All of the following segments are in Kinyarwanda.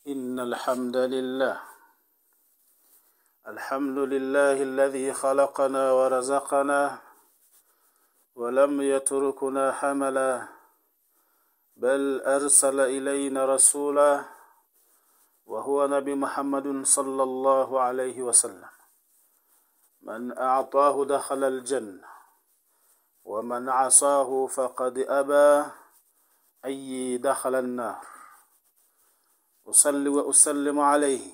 إن الحمد لله الحمد لله الذي خلقنا ورزقنا ولم يتركنا حملا بل أرسل إلينا رسولا وهو نبي محمد صلى الله عليه وسلم من أعطاه دخل الجنة ومن عصاه فقد أبى أي دخل النار أصلي وأسلم عليه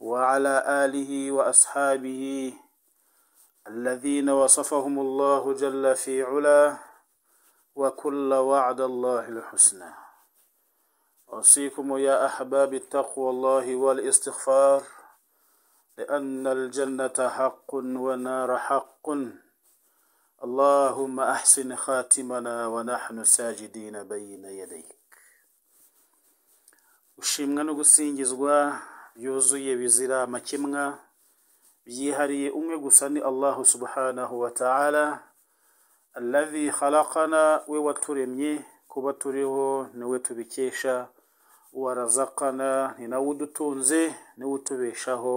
وعلى آله وأصحابه الذين وصفهم الله جل في علاه وكل وعد الله الحسنى أوصيكم يا أحباب التقوى الله والاستغفار لأن الجنة حق ونار حق اللهم أحسن خاتمنا ونحن ساجدين بين يديك ushimwa no gusingizwa byuzuye bizira amakemwa byihariye umwe gusa ni allahu subhanahu wa ta'ala allazi khalaqana we waturemye kuba turiho niwe tubikesha warazakana ni nawe udutunze niwe utubeshaho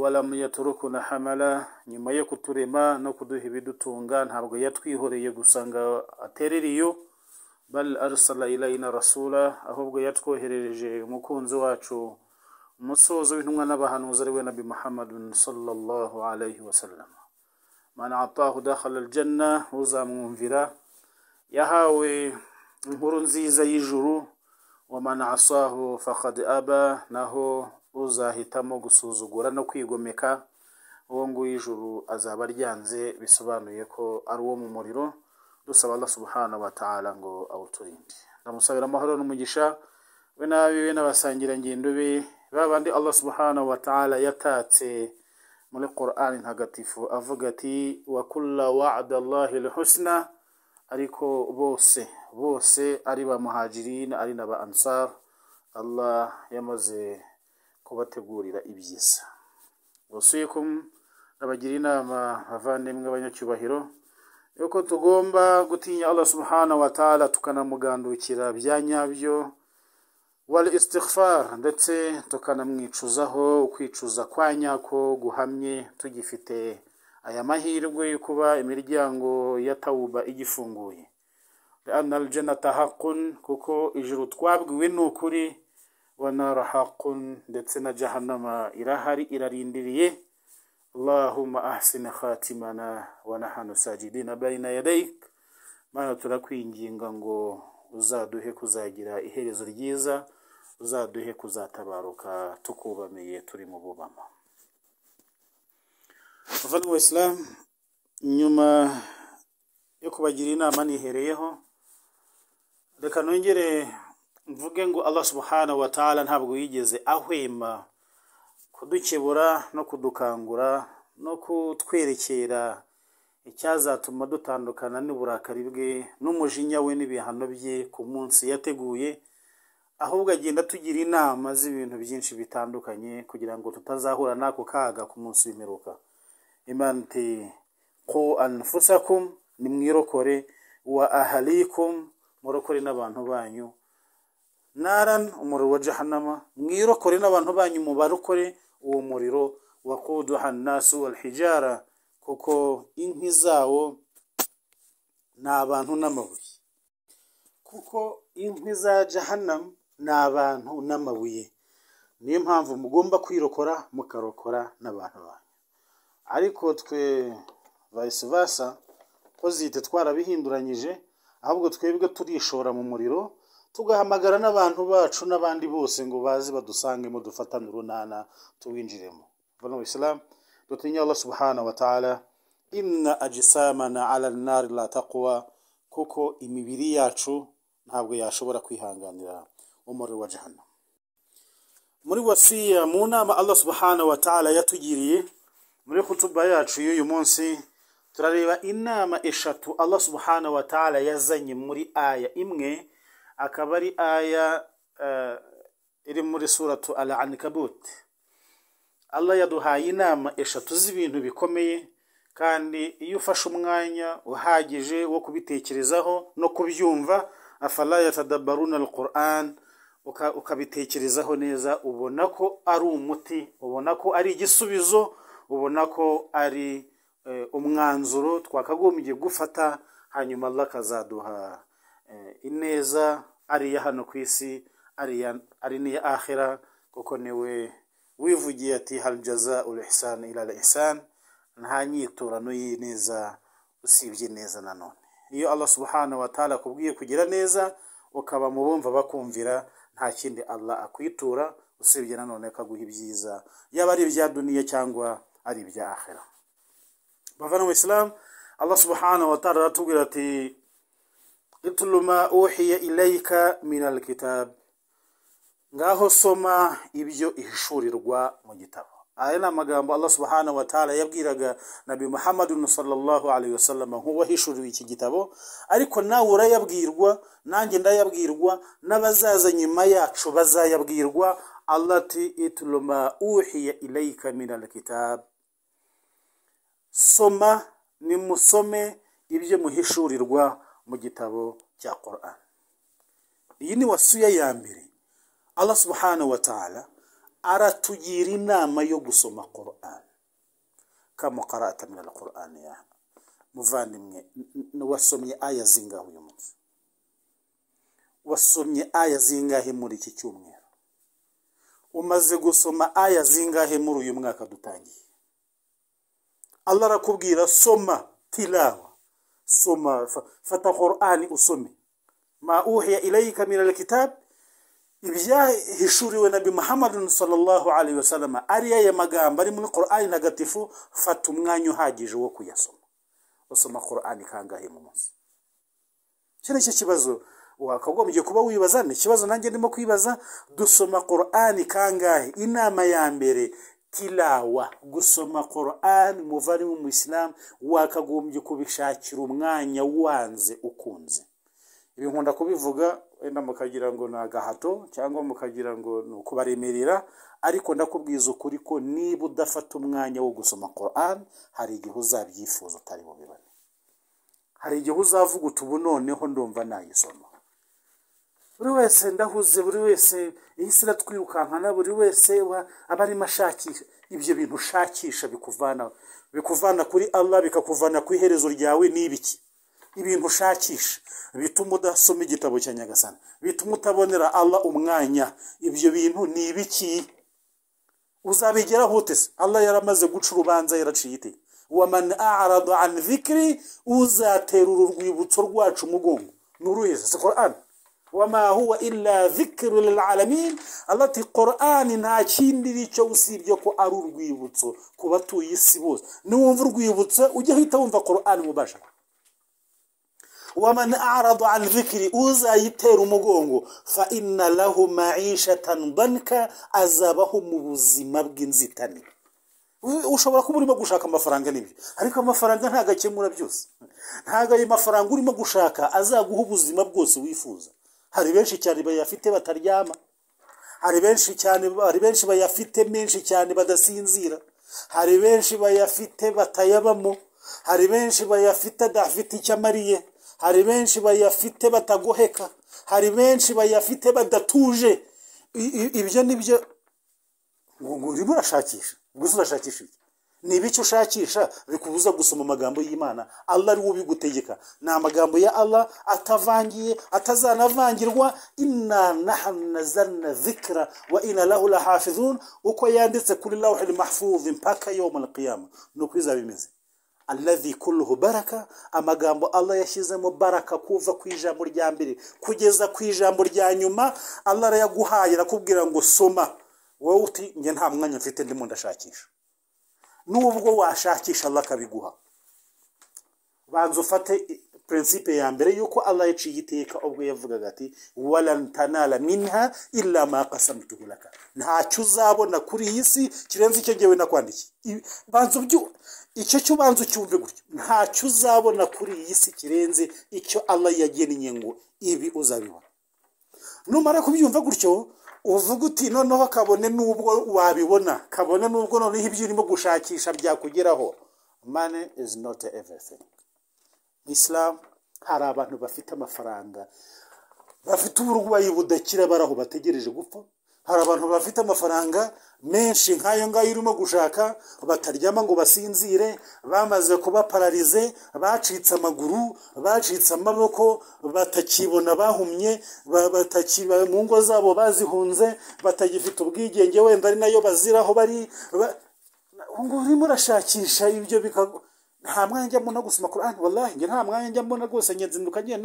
walamu yaturukuna hamala nyuma yo kuturema no kuduha ibidutunga ntabwo yatwihoreye gusa ngo aterere iyo bal أرسل ilayna rasula ahubwo yatwoherereje umukunzi wacu umusozo w'intumwa n'abahanuzi ari we nabi muhammadin sallallahu alayhi wasallam man atahu dakhala aljanna uzamwumvira yahawe inkuru nziza y'ijuru wa man asahu faqad aba naho uzahitamo gusuzugura no kwigomeka uwo nguwo ijuru azaba aryanze bisobanuye ko ari uwo mu muriro dusaba Allah subhanahu wa ta'ala ngo awuturinde ndamusabira amahoro n'umugisha we n'abiwe n'abasangirangendo be babandi Allah subhanahu wa ta'ala yatatse muri Qur'ani ntagatifu avuga ati wa kulla wa'da Allahi husna ariko bose bose ari ba muhajirin ari na ba ansar Allah yamaze kubategurira ibyiza wasuye ko ndabagira inama bavandimwe abanyacyubahiro yuko tugomba gutinya Allah subhanahu wa ta'ala tukanamugandukira bya nyabyo wal istighfar ndetse tukanamwicuzaho ukwicuza kwa nyako guhamye tugifite aya mahirwe yo kuba imiryango ya tawuba igifunguye kuko ijuru twabwiwe ni ukuri wa ndetse na jahannama irahari irarindiriye اللهم أحسن خاتمنا ونحن ساجدين بين يديك mana turakwinginga ngo uzaduhe kuzagira iherezo ryiza uzaduhe kuzatabaruka tukubamiye turi mu bubama abavandimwe isilamu nyuma yo kubagira inama nihereyeho reka nongere mvuge ngo allah subhanahu wa ta'ala ntabwo yigeze ahwema kudukebura no kudukangura no kutwerekera icyazatuma dutandukana n'uburakari bwe n'umujinya we n'ibihano bye ku munsi yateguye ahubwo agenda tugira inama z'ibintu byinshi bitandukanye kugira ngo tutazahura n'ako kaga ku munsi w'imperuka imana iti ko ni mwirokore wa ahalikum murokore n'abantu banyu naran umuriro wa jahannama mwirokore n'abantu banyu mubarokore uwo muriro wa kuduha nasu alhijara kuko inkwi zawo ni abantu n'amabuye kuko inkwi za jahannam ni abantu n'amabuye niyo mpamvu mugomba kwirokora mukarokora n'abantu banyu ariko twe vice versa pozite twarabihinduranyije ahubwo twebwe turishora mu muriro tugahamagara n'abantu bacu n'abandi bose ngo baze badusangemo dufatane urunana tuwinjiremo bano bayisilamu dutinya Allah subhanahu wa ta'ala inna ajisamana ala nari la kuko imibiri yacu ntabwo yashobora kwihanganira umuriro wa jahannam muri wasiya mu nama Allah subhanahu wa ta'ala yatugiriye muri hutuba yacu y'uyu munsi turareba inama eshatu Allah subhanahu wa ta'ala yazanye muri aya imwe akaba ari aya eh, iri muri suratu al ankabuti Allah yaduhaye inama eshatu z'ibintu bikomeye kandi iyo ufashe umwanya uhagije wo kubitekerezaho no kubyumva afala yatadabbaruna al-Qur'an ukabitekerezaho neza ubona ko ari umuti ubona ko ari igisubizo ubona ko ari eh, umwanzuro twakagombye gufata hanyuma Allah akazaduha eh, ineza ari hano ku isi ari n'iya ahera kuko niwe wivugiye ati hal jaza ul ihsan nta nyiturano y'ineza usibye neza nanone iyo Allah subhanahu wa ta'ala akubwiye kugira neza ukaba mu bumva bakumvira nta kindi Allah akwitura usibye nanone akaguha ibyiza yaba ari ibya duniya cyangwa ari ibya ahera bavana mu islam Allah subhanahu wa ta'ala aratubwira ati itlu ma uhiya ilayka min alkitab ngaho soma ibyo ihishurirwa mu gitabo aya ni amagambo allah subhanahu wa ta'ala yabwiraga nabi muhammadun sallallahu alaihi wasallam nk'uwahishuriwe iki gitabo ariko nawe urayabwirwa nanjye ndayabwirwa n'abazaza nyuma yacu bazayabwirwa allati itlu ma uhiya ilayka min alkitab soma nimusome ibyo muhishurirwa mu gitabo cya Qur'an iyi ni wasuya ya mbere Allah subhanahu wa aratugira inama yo gusoma Qur'an kama qara'ata min al ya muvandimwe wasomye aya zingahe uyu munsi wasomye aya zingahe muri iki cyumweru umaze gusoma aya zingahe muri uyu mwaka dutangiye Allah arakubwira soma tilawa soma fata qur'ani usome ma uhiya ilayka min alkitab ibyahishuriwe nabi muhammadin sallallahu alaihi wasallam ari yaya magambo ari muri qur'ani ntagatifu fata umwanya uhagije wo kuyasoma usoma qur'ani kangahe mu munsi iki nicyo kibazo wakagombye kuba wibaza ni ikibazo nanjye ndimo kwibaza dusoma qur'ani kangahe inama ya mbere kilawa gusoma Quran muvandimwe mu isilamu wakagombye kubishakira umwanya wanze ukunze ibi nkunda kubivuga wenda mukagira ngo ni agahato cyangwa mukagira ngo ni ukubaremerera ariko ndakubwiza ukuri ko niba udafata umwanya wo gusoma Quran hari igihe uzabyifuza utari bubibone hari igihe uzavuga uti ubu noneho ndumva nayisoma buri wese ndahuze buri wese iyi si iratwirukankana buri wese aba arimo ashakisha ibyo bintu ushakisha bikuvana bikuvana kuri Allah bikakuvana ku iherezo ryawe nibiki ibiki ibintu ushakisha bituma udasoma igitabo cya nyagasana bituma utabonera Allah umwanya ibyo bintu ni ibiki uzabigeraho utese Allah yaramaze guca urubanza yaraciye iteka wamana arado an uzatera uru rwibutso rwacu umugongo ni uruheze si korani wama huwa illa zikiru lilalamin alati korani nta kindi nicyo usibye ko ari urwibutso ku batuye isi bose niwumva urwibutso ujye uhita wumva korani mubasha wamani arado an zikiri uzayitera umugongo fa inna lahu maishatan azabaho mu buzima bw'inzitane ushobora kuba urimo gushaka amafaranga n'ibyo ariko amafaranga ntabwo akemura byose ntabwo ayo mafaranga urimo gushaka azaguha ubuzima bwose wifuza hari benshi cyane bayafite bataryama hari benshi cyane hari benshi bayafite menshi cyane badasinzira hari benshi bayafite batayabamo hari benshi bayafite adafite icyo amariye hari benshi bayafite batagoheka hari benshi bayafite badatuje ibyo ni byo urimo urashakisha gusa urashakisha iki ni ibiki ushakisha bikubuza gusoma amagambo y'imana allah ari we ubigutegeka ni amagambo ya allah atavangiye atazanavangirwa inanahana zikira wa inarahura hafizun uko yanditse kuri lawuheri mahfuzi mpaka yo murakiyama ni uko bimeze allazi kuruhu baraka amagambo allah yashyizemo baraka kuva ku ijambo rya mbere kugeza ku ijambo rya nyuma allah arayaguhaye arakubwira ngo soma wowe uti njye nta mwanya mfite ndimo ndashakisha nubwo washakisha Allah akabiguha banza ufate prinsipe ya mbere yuko Allah yaciye iteka ubwo yavugaga ati walan minha illa ma qasamtuhu ntacyo uzabona kuri iyi si kirenze icyo ngewe nakwandikiye banza ubyu icyo cyo ucyumve gutyo ntacyo uzabona kuri iyi si kirenze icyo Allah yagennye ngo ibi uzabibona numara kubyumva gutyo uvuga uti noneho kabone n'ubwo wabibona kabone n'ubwo noneho ibyo urimo gushakisha byakugeraho mani izi noti everything isilamu hari abantu bafite amafaranga bafite uburwayi budakira bari aho bategereje gupfa hari abantu bafite amafaranga menshi nk'ayo ngayo urimo gushaka bataryama ngo basinzire bamaze kuba pararize bacitse amaguru bacitse amaboko batakibona bahumye batakiba mu ngo zabo bazihunze batagifite ubwigenge wenda ari nayo bazira aho bari urimo urashakisha ibyo bikagwa nta mwanya njyamo no gusoma korani wallahi njye nta mwanya njyamo na rwose njye nzinduka njye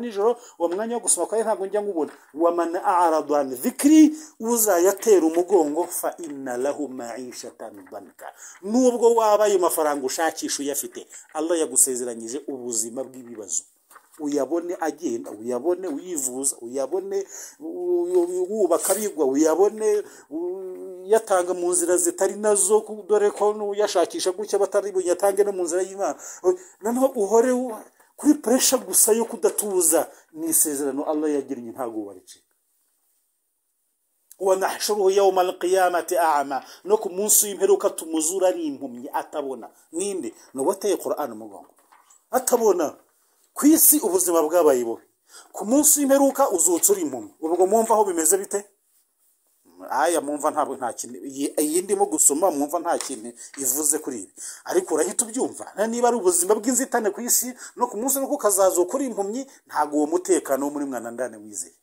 nijoro uwo mwanya wo gusoma korani ntabwo njya nkubona wamana aradwani zikiri uzayatera umugongo fa inna lahu ma'ishatan banka nubwo waba ayo mafaranga ushakisha uyafite Allah yagusezeranyije ubuzima bw'ibibazo uyabone agenda uyabone uyivuza uyabone wubaka bigwa uyabone yatanga mu nzira zitari nazo dore ko n'uyashakisha gutya bataribonye atange no mu nzira y'imana noneho uhore kuri puresha gusa yo kudatuza ni isezerano allah yagiranye ntabwo waricika wanahshuruhu yawma alqiyamati a'ma no ku munsi w'imperuka tumuzura ari impumyi atabona ninde ni uwateye Qur'an umugongo atabona ku isi ubuzima bwabaye bubi ku munsi w'imperuka uzutse uri impumyi ubwo mwumva aho bimeze bite aya mwumva ntabwo nta kintu iyi ndimo gusoma mwumva nta kintu ivuze kuri ibi ariko urahita ubyumva niba ari ubuzima bw'inzitane ku isi no ku munsi nuko ukazaza ukora impumyi ntabwo uwo mutekano wo muri mwana ndane wizeye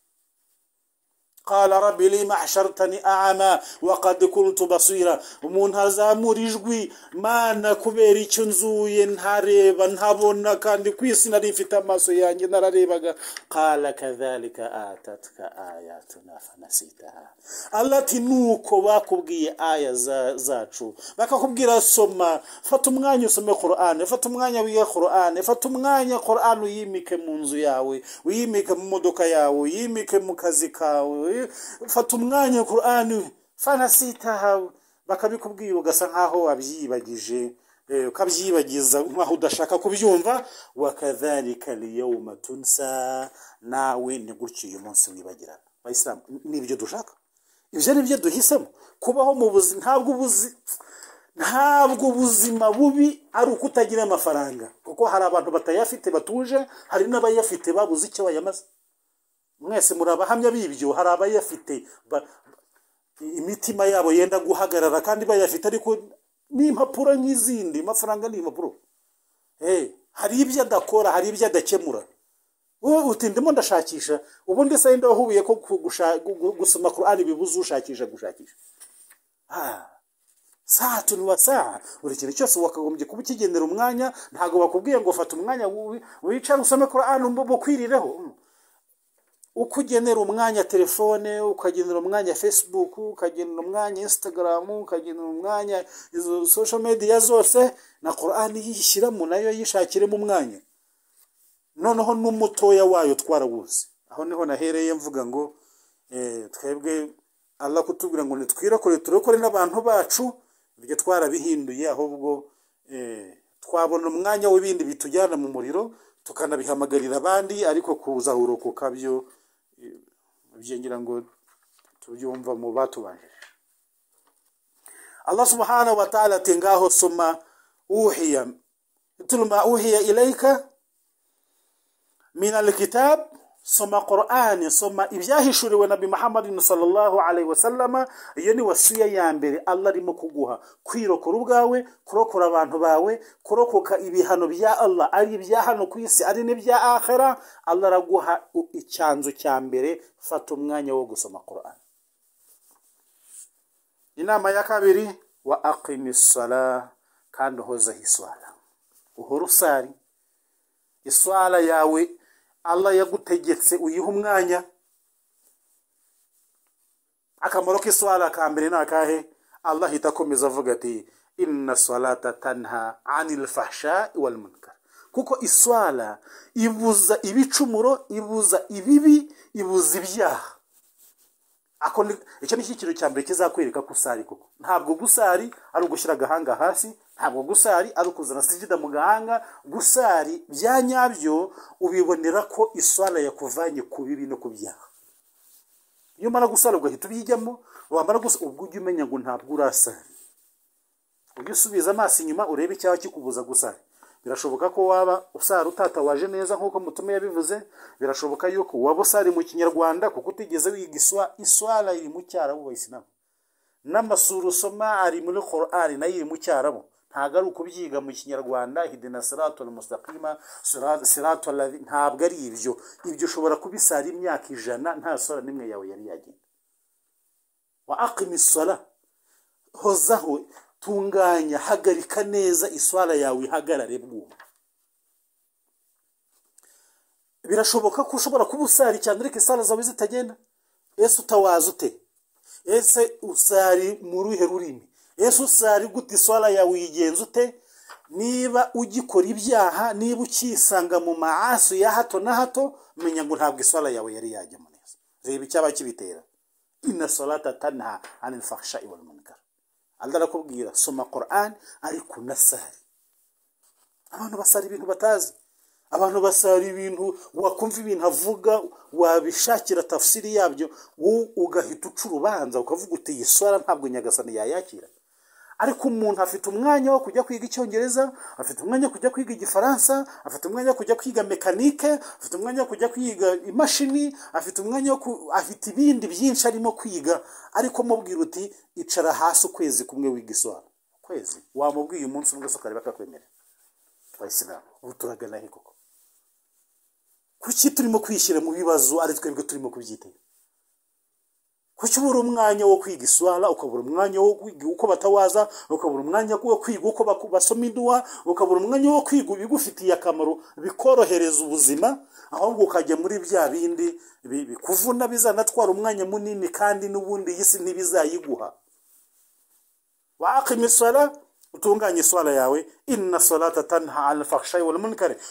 قال ربي لما حشرتني أعمى وقد كنت بصيرا umuntu azamura ijwi mana kubera icyo nzuye ntareba ntabona kandi ku isi nari mfite amaso yanjye nararebaga qala kadhalika atatka ayatuna fanasitaha allah nuko bakubwiye aya zacu bakakubwira soma fata umwanya usome qur'an fata umwanya wiga qur'an fata umwanya qur'an uyimike mu nzu yawe uyimike mu modoka yawe uyimike mu kazi kawe fata umwanya kurani fanasitahawe bakabikubwira ugasa nkaho wabyibagije eh, ukabyibagiza nkaho udashaka kubyumva wakazarika liyawma tunsa nawe ni gutyo uyu munsi wibagirana bayisilamu ni ibyo dushaka ibyo ni byo duhisemo kubaho mu buzima ntabwo ubuzima ntabwo ubuzima bubi ari ukutagira amafaranga kuko hari abantu batayafite batuje hari n'abayafite babuze icyo bayamaze mwese muri abahamya b'ibyo hari abayafite imitima yabo yenda guhagarara kandi bayafite ariko ni nk'izindi amafaranga ni impapuro eh, hari ibyo adakora hari ibyo adakemura utindimo ndashakisha ubundi se wenda wahubiye ko gusoma korari bibuze ushakisha gushakisha ah, saa tuni wa saa buri kintu cyose wakagombye kuba ukigendera umwanya ntabwo bakubwiye ngo fata umwanya wicare usome korari ukwirireho mm. uko ugenera umwanya telefone ukagenera umwanya fesibuku ukagenera umwanya insitagaramu ukagenera umwanya izo sosho mediya zose na korani yishyiramo nayo yishakiremo umwanya noneho n'umutoya wayo twarawuzi aho niho nahereye mvuga ngo eh, twebwe ala kutubwira ngo nitwirakore turokore n'abantu bacu ibyo twarabihinduye ahubwo eh, twabona umwanya w'ibindi bitujyana mu muriro tukanabihamagarira abandi ariko kuza urokoka byo ibyo ngira ngo tubyumva mu batubanjije Allah subhanahu wa ta'ala tengaho ngaho soma uhiya tulma uhiya ilayka min alkitab soma korani soma ibyahishuriwe na bimuhamadi sallallahu alayhi wasallama iyo ni wasuya ya mbere allah arimo kuguha kwirokora ubwawe kurokora abantu bawe kurokoka ibihano bya allah ari ibya hano ku isi ari n'ibya ahera allah araguha icyanzu cya mbere fata umwanya wo gusoma korani inama ya kabiri wa akimisara kandi uhozeho iswara uhora usari iswara yawe Allah yagutegetse uyiha umwanya akamaro k'iswara ka mbere ni akahe Allah ahita akomeza avuga ati inna salata tanha anil fahsha kuko iswara ibuza ibicumuro ibuza ibibi ibuza ibyaha icyo ni icyiciro cya mbere kizakwereka gusari koko ntabwo gusari ari ugushyira agahanga hasi ntabwo gusari ari ukuzana sida mu gahanga gusari bya nyabyo ubibonera ko iswara yakuvanye ku bibi no ku byaha iyo umara gusara ugahita ubijyamo wamara gusa ubwo ujya umenya ngo ntabwo urasari ujye usubiza amaso inyuma urebe icyaha kikubuza gusara birashoboka ko waba usara utatawaje neza nk'uko mutume yabivuze birashoboka yuko waba usari mu kinyarwanda kuko utigeze wiga iswa iswara iri mu cyarabu bayisilamu n'amasura ari muri korari nayo iri mu cyarabu ntabwo ari ukubyiga mu kinyarwanda hidena siratu musakima siratu ntabwo ari ibyo ibyo ushobora kubisara imyaka ijana nta sora n'imwe yawe yari yagenda wa akimisora hozaho tunganya hagarika neza iswara yawe ihagarare bwuma birashoboka ko ushobora kuba usari cyane ariko isara zawe zitagenda ese utawaza ute ese usari mu ruhe rurimi ese usari gute iswara yawe uyigenza ute niba ugikora ibyaha niba ukisanga mu maasi ya hato na hato menya ngo ntabwo iswara yawe yari yajyamo neza reba icyaba kibitera ina salata tanha anil fahisha iwal andi arakubwira soma korani ariko unasare abantu basara ibintu batazi abantu basara ibintu wakumva ibintu avuga wabishakira tafsiri yabyo wowe ugahita uca urubanza ukavuga uti iyi sora ntabwo nyagasani yayakira ariko umuntu afite umwanya wo kujya kwiga icyongereza afite umwanya wo kujya kwiga igifaransa afite umwanya wo kujya kwiga mekanike afite umwanya wo kujya kwiga imashini afite umwanya wo afite ibindi byinshi arimo kwiga ariko mubwira uti icara hasi ukwezi kumwe wiga iswara ukwezi wamubwiye umunsi umwe gusa ukareba akakwemera ubu turagana he koko kuki turimo kwishyira mu bibazo ari twebwe turimo kubyitega kuki ubura umwanya wo kwiga iswara ukabura umwanya wo kwiga uko batawaza ukabura umwanya wo kwiga uko basoma induwa ukabura umwanya wo kwiga ibigufitiye akamaro bikorohereza ubuzima ahubwo ukajya muri bya bindi bikuvuna bizanatwara umwanya munini kandi n'ubundi iyi si ntibizayiguha wakima iswara utunganye iswara yawe inna salata tanha anil fakhshayi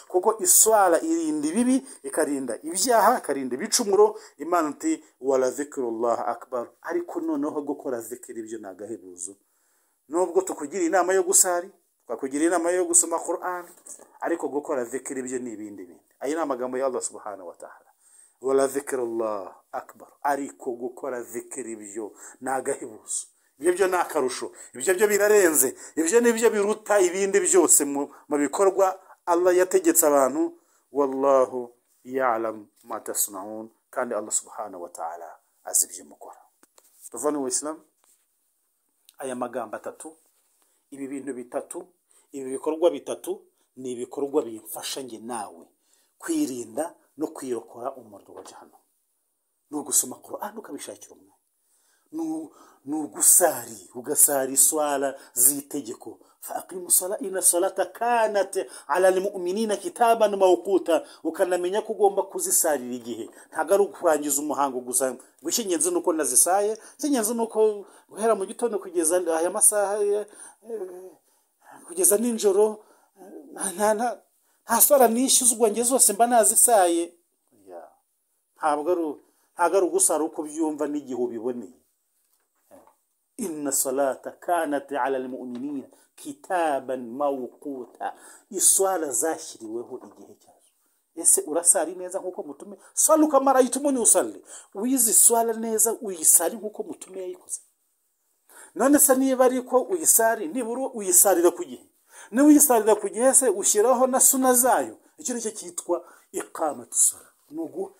kuko iswara irinda ibibi ikarinda ibyaha ikarinda ibicumuro imana iti wala zikrullah akbar ariko noneho gukora zikiri ibyo ni agahebuzo nubwo tukugira inama yo gusari twakugira inama yo gusoma Qur'an ariko gukora zikiri ibyo ni ibindi bindi ayo ni amagambo ya Allah subhanahu wa ta'ala wala zikrullah akbar ariko gukora zikiri ibyo ni agahebuzo ibyo byo ni akarusho ibyo byo birarenze ibyo ni biruta ibindi byose mu bikorwa allah yategetse abantu wallahu yalamu kandi allah subhana wa ta'ala azi ibyo mukora tuva ni isilamu aya magambo atatu ibi bintu bitatu ibi bikorwa bitatu ni ibikorwa bimfasha njye nawe kwirinda no kwirokora umuriro wa jahannama ni ugusoma korora ukabishakira umwanya ni ugusari ugasari iswara z'itegeko faqimu sala ina salata kanat ala almu'minina ukanamenya ko ugomba kuzisarira igihe ntago ari ukurangiza umuhango gusa gushingenzi nuko nazisaye ni uko guhera mu gitondo kugeza aya masaha eh, eh, kugeza ninjoro eh, nta sora nishyuzwa nge zose mba nazisaye ntabwo ari ntabwo ugusara uko byumva n'igihe ubiboneye inna salata kanat ala almu'minina kitaban mawquta iswala zashyiriweho igihe cyazo ese urasari neza nkuko mutume sali ukamarayitumuni usali wizi swala neza uyisari nkuko mutume yayikoze none se niba ariko uyisari nibura uyisarira ku gihe niba uyisarira ku gihe se ushyiraho na suna zayo icyo nicyo cyitwa ikamatu ni uguha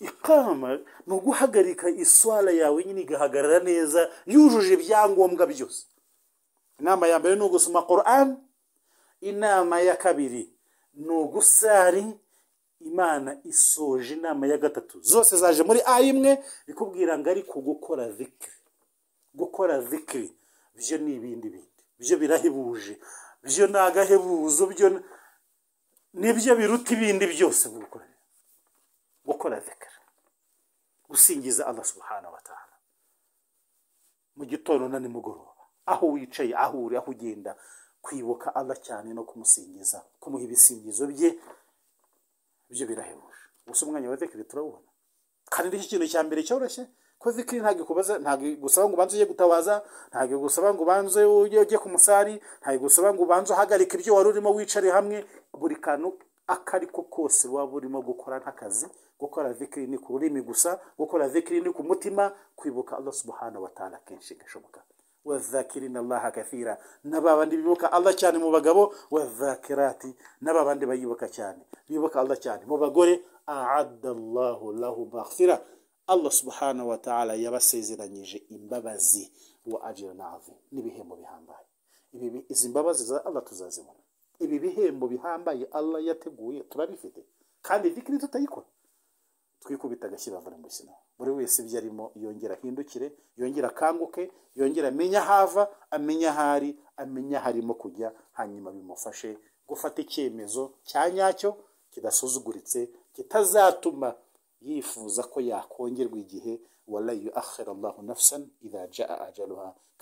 ikama ni uguhagarika iswara yawe nyine igahagarara neza yujuje ibyangombwa byose inama ya mbere ni ugusoma korani inama ya kabiri ni ugusari imana isoje inama ya gatatu zose zaje muri a imwe ikubwira ngo ariko gukora zikiri gukora zikiri byo ni ibindi bindi byo birahebuje byo ni agahebuzo byo nibyo biruta ibindi byose gukora zikiri gusingiza Allah subhanahu wa ta'ala mu gitondo na nimugoroba aho wicaye aho uri aho ugenda kwibuka Allah cyane no kumusingiza kumuha ibisingizo bye ibyo birahebuje gusa umwanya wa zikiri turawubona kandi iki kintu cya mbere cyoroshye ko zikiri ntabwo ikubaza ntabwo igusaba ngo ubanze ujye gutabaza ntabwo igusaba ngo ubanze ujye ku musari ntabwo igusaba ngo ubanze uhagarike ibyo wari urimo wicare hamwe buri kantu ako ko kose waba urimo gukora nk'akazi gukora zikiri ku rurimi gusa gukora zikiri ku mutima kwibuka allah subhanahu wa ta'ala kenshi gashoboka wazakirina allaha kathira n'ababandi bibuka allah cyane mu bagabo wazakirati n'ababandi bayibuka cyane bibuka allah cyane mu bagore aadallahu lahu maghfira allah subhanahu wa ta'ala yabasezeranyije imbabazi wa ajirana azim n'ibihembo bihambaye izi mbabazi za allah tuzazibona ibi bihembo bihambaye allah yateguye turabifite kandi zikiri tutayikora twikubita agashyi bavura mu buzima buri wese ibyo arimo yongera ahindukire yongera akanguke yongera amenye aho ava amenye aho ari amenye aho arimo kujya hanyuma bimufashe gufata icyemezo cya nyacyo kidasuzuguritse kitazatuma yifuza ko yakongerwa igihe warayu akhira allahu nafsan idha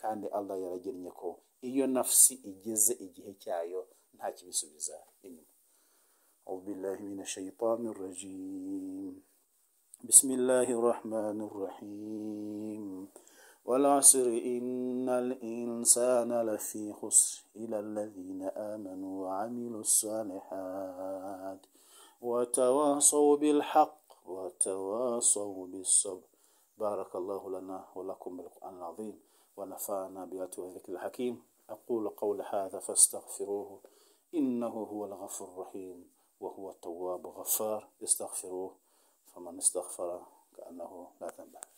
kandi allah yaragennye ko iyo nafsi igeze igihe cyayo nta kibisubiza inyuma أعوذ بالله من الشيطان الرجيم بسم الله الرحمن الرحيم والعصر إن الإنسان لفي خسر إلى الذين آمنوا وعملوا الصالحات وتواصوا بالحق وتواصوا بالصبر بارك الله لنا ولكم بالقرآن العظيم ونفعنا بآياته الذكر الحكيم أقول قول هذا فاستغفروه إنه هو الغفور الرحيم وهو التواب الغفار استغفروه فمن استغفر كأنه لا ذنب له